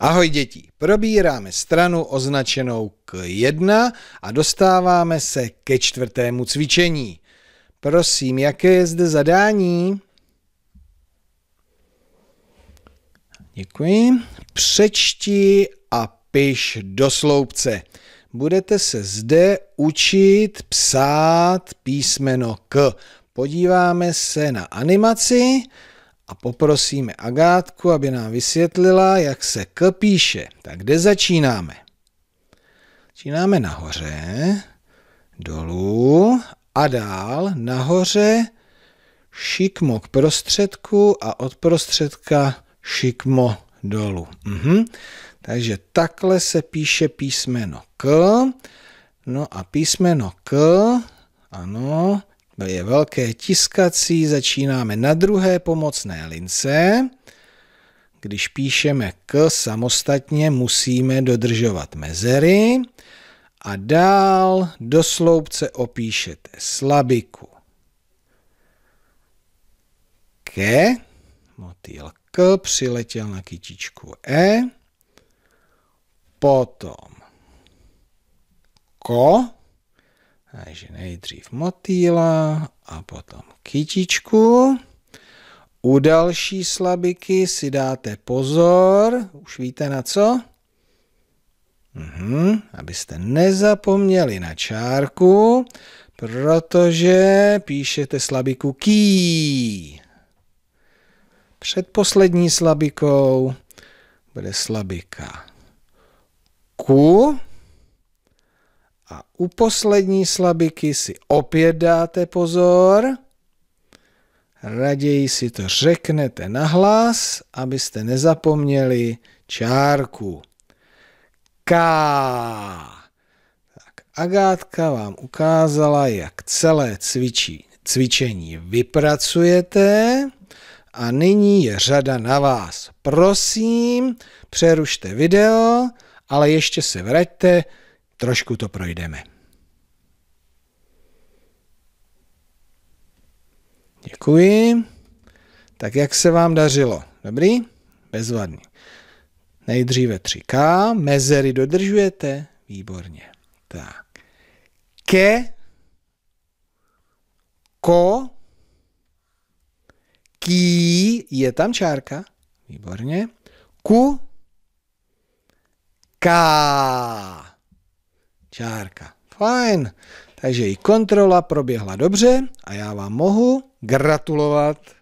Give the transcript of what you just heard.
Ahoj děti, probíráme stranu označenou k 1 a dostáváme se ke čtvrtému cvičení. Prosím, jaké je zde zadání? Děkuji. Přečti a piš do sloupce. Budete se zde učit psát písmeno K. Podíváme se na animaci a poprosíme Agátku, aby nám vysvětlila, jak se K píše. Tak kde začínáme? Začínáme nahoře, dolů a dál nahoře šikmo k prostředku a od prostředka šikmo dolů. Mhm. Takže takhle se píše písmeno K. No a písmeno K, ano, je velké tiskací, začínáme na druhé pomocné lince. Když píšeme k samostatně, musíme dodržovat mezery. A dál do sloupce opíšete slabiku. Ke, motýl K přiletěl na kytičku E, potom ko, takže nejdřív motýla a potom kytičku. U další slabiky si dáte pozor, už víte na co? Mhm, abyste nezapomněli na čárku, protože píšete slabiku ký. Před poslední slabikou bude slabika ku a u poslední slabiky si opět dáte pozor. Raději si to řeknete nahlas, abyste nezapomněli čárku. K. Tak Agátka vám ukázala, jak celé cvičí, cvičení vypracujete. A nyní je řada na vás. Prosím, přerušte video, ale ještě se vraťte Trošku to projdeme. Děkuji. Tak jak se vám dařilo? Dobrý? Bezvadný. Nejdříve 3K. Mezery dodržujete? Výborně. Tak. Ke. Ko. Ký. Je tam čárka? Výborně. Ku. Ká čárka. Fajn. Takže i kontrola proběhla dobře a já vám mohu gratulovat.